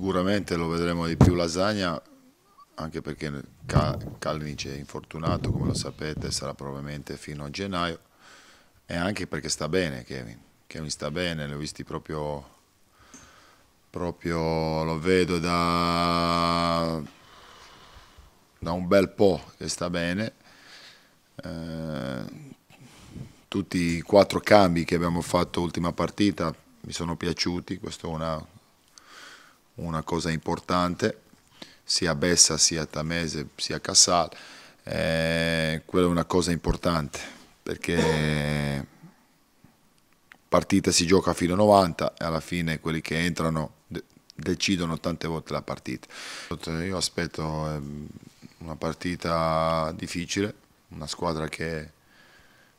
sicuramente lo vedremo di più Lasagna, anche perché Cal Kalinic è infortunato, come lo sapete, sarà probabilmente fino a gennaio, e anche perché sta bene Kevin, Kevin sta bene, l'ho visti proprio, proprio, lo vedo da, da un bel po' che sta bene. Eh, tutti i quattro cambi che abbiamo fatto l'ultima partita mi sono piaciuti, questa è una una cosa importante, sia Bessa, sia Tamese, sia Cassal, eh, quella è una cosa importante, perché partita si gioca fino a 90 e alla fine quelli che entrano decidono tante volte la partita. Io aspetto ehm, una partita difficile, una squadra che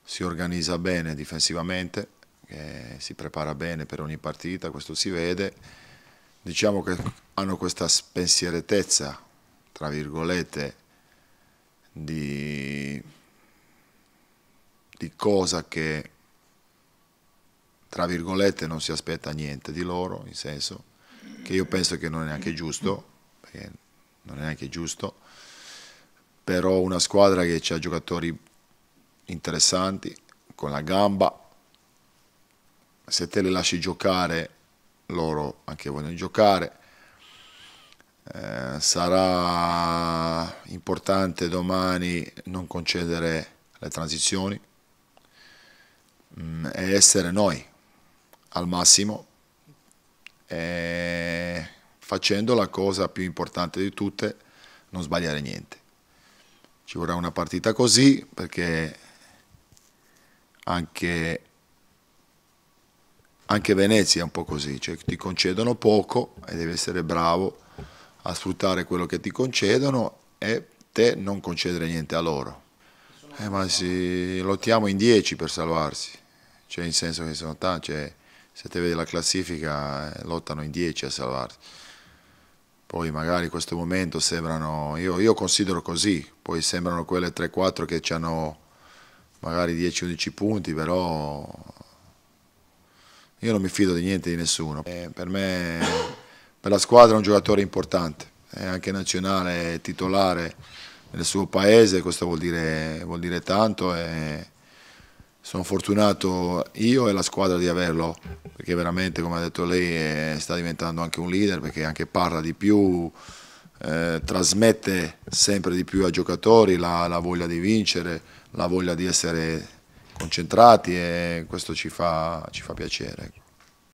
si organizza bene difensivamente, che si prepara bene per ogni partita, questo si vede diciamo che hanno questa spensieretezza, tra virgolette, di, di cosa che, tra virgolette, non si aspetta niente di loro, in senso che io penso che non è neanche giusto, perché non è neanche giusto, però una squadra che ha giocatori interessanti, con la gamba, se te le lasci giocare loro anche vogliono giocare. Eh, sarà importante domani non concedere le transizioni mh, mm, e essere noi al massimo e facendo la cosa più importante di tutte, non sbagliare niente. Ci vorrà una partita così perché anche anche Venezia è un po' così, cioè ti concedono poco e devi essere bravo a sfruttare quello che ti concedono e te non concedere niente a loro. Eh, ma si, lottiamo in 10 per salvarsi, cioè in senso che sono tanti, cioè, se te vedi la classifica eh, lottano in 10 a salvarsi. Poi magari in questo momento sembrano, io, io considero così, poi sembrano quelle 3-4 che hanno magari 10-11 punti, però io non mi fido di niente di nessuno. E eh, per me, per la squadra è un giocatore importante, è anche nazionale, è titolare nel suo paese, questo vuol dire, vuol dire tanto. E sono fortunato io e la squadra di averlo, perché veramente, come ha detto lei, eh, sta diventando anche un leader, perché anche parla di più, eh, trasmette sempre di più ai giocatori la, la voglia di vincere, la voglia di essere concentrati e questo ci fa, ci fa piacere.